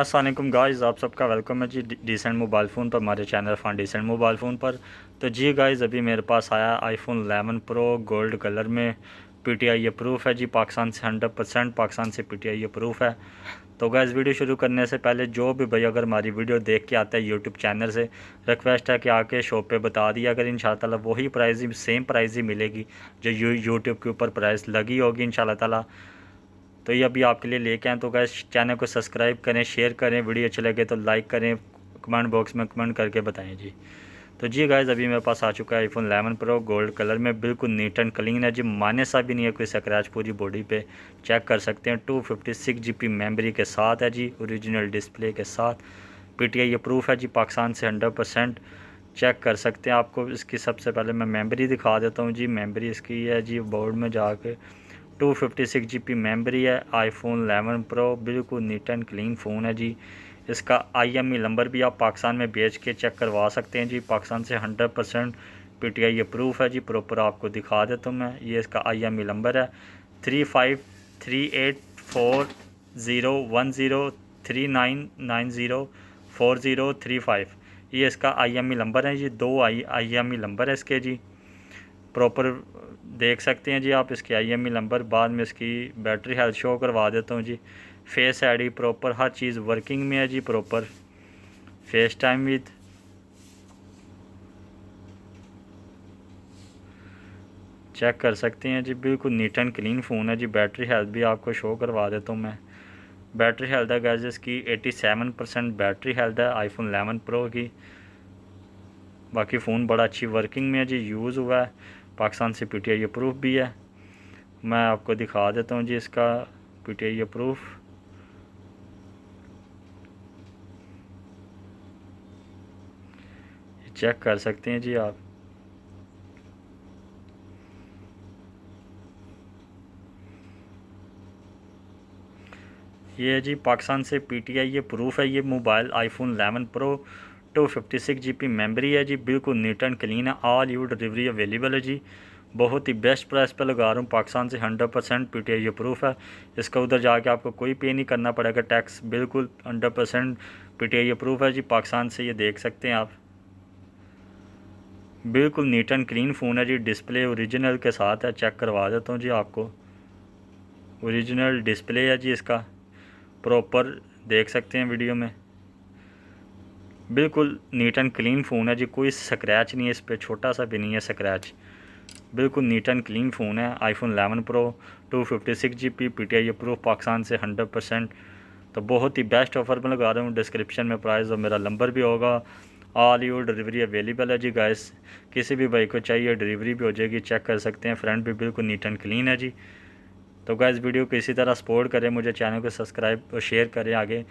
Aslam guys आप सबका welcome है जी डिसेंट मोबाइल फ़ोन पर हमारे चैनल फ़ान डिसेंट मोबाइल फ़ोन पर तो जी गाइज अभी मेरे पास आया आईफोन 11 प्रो गोल्ड कलर में पी टी आई अप्रूफ है जी पाकिस्तान से हंड्रेड परसेंट पाकिस्तान से पी टी आई अप्रूफ है तो गाइज वीडियो शुरू करने से पहले जो भी भाई अगर हमारी वीडियो देख के आता है यूट्यूब चैनल से रिक्वेस्ट है कि आके शॉप पर बता दिया अगर इन शाला वही प्राइज ही सेम प्राइज ही मिलेगी जो यूट्यूब के ऊपर प्राइस लगी होगी इन ताला तो ये अभी आपके लिए लेके आए तो गैस चैनल को सब्सक्राइब करें शेयर करें वीडियो अच्छी लगे तो लाइक करें कमेंट बॉक्स में कमेंट करके बताएं जी तो जी गैस अभी मेरे पास आ चुका है iPhone eleven Pro gold colour में बिल्कुल नीट एंड क्लीन है जी मान्य सा भी नहीं है कोई स्क्रैच पूरी बॉडी पे चेक कर सकते हैं टू फिफ्टी मेमोरी के साथ है जी औरिजिनल डिस्प्ले के साथ पी ये प्रूफ है जी पाकिस्तान से हंड्रेड परसेंट चेक कर सकते हैं आपको इसकी सबसे पहले मैं मेमोरी दिखा देता हूँ जी मेमोरी इसकी है जी बोर्ड में जाके two fifty six G B memory है आईफोन 11 प्रो बिल्कुल नीट एंड क्लीन फ़ोन है जी इसका आईएमई नंबर भी आप पाकिस्तान में बेच के चेक करवा सकते हैं जी पाकिस्तान से hundred percent P T I approved है जी प्रॉपर आपको दिखा देता हूँ मैं ये इसका आईएमई नंबर है three five three eight four zero one zero three nine nine zero four zero three five ये इसका आईएमई नंबर है जी दो आई ई नंबर है इसके जी प्रॉपर देख सकते हैं जी आप इसके आई एम ई नंबर बाद में इसकी बैटरी हेल्थ शो करवा देता हूँ जी फेस आईडी प्रॉपर हर चीज़ वर्किंग में है जी proper FaceTime with check कर सकते हैं जी बिल्कुल नीट एंड क्लीन फ़ोन है जी बैटरी हेल्थ भी आपको शो करवा देता हूँ मैं बैटरी हेल्थ है गैज इसकी 87 परसेंट बैटरी हेल्थ है आईफोन 11 प्रो की बाकी फ़ोन बड़ा अच्छी वर्किंग में है जी यूज़ हुआ है पाकिस्तान से पी टी आई भी है मैं आपको दिखा देता हूँ जी इसका P T I approved check कर सकते हैं जी आप ये जी पाकिस्तान से पी टी आई ये प्रूफ है ये mobile iPhone 11 Pro two fifty six G B memory है जी बिल्कुल नीट एंड क्लीन है ऑल यू डिलीवरी अवेलेबल है जी बहुत ही बेस्ट प्राइस पर लगा रहा हूँ पाकिस्तान से hundred percent P T I proof है इसका उधर जाके आपको कोई पे नहीं करना पड़ेगा टैक्स बिल्कुल hundred percent P T I proof है जी पाकिस्तान से ये देख सकते हैं आप बिल्कुल नीट एंड क्लीन फ़ोन है जी डिस्प्ले ओरिजिनल के साथ है चेक करवा देता हूँ जी आपको ओरिजिनल डिस्प्ले है जी इसका प्रॉपर देख सकते हैं वीडियो में बिल्कुल नीट एंड क्लीन फ़ोन है जी कोई स्क्रैच नहीं है इस पर छोटा सा भी नहीं है स्क्रैच बिल्कुल नीट एंड क्लीन फ़ोन है iPhone 11 Pro 256 GB PTI approved Pakistan से 100 परसेंट तो बहुत ही बेस्ट ऑफर में लगा रहा हूँ डिस्क्रिप्शन में प्राइस और मेरा नंबर भी होगा ऑल यूर डिलीवरी अवेलेबल है जी गैस किसी भी भाई को चाहिए डिलीवरी भी हो जाएगी चेक कर सकते हैं फ्रेंड भी बिल्कुल नीट एंड क्लीन है जी तो गैस वीडियो को इसी तरह सपोर्ट करें मुझे चैनल को सब्सक्राइब और शेयर करें आगे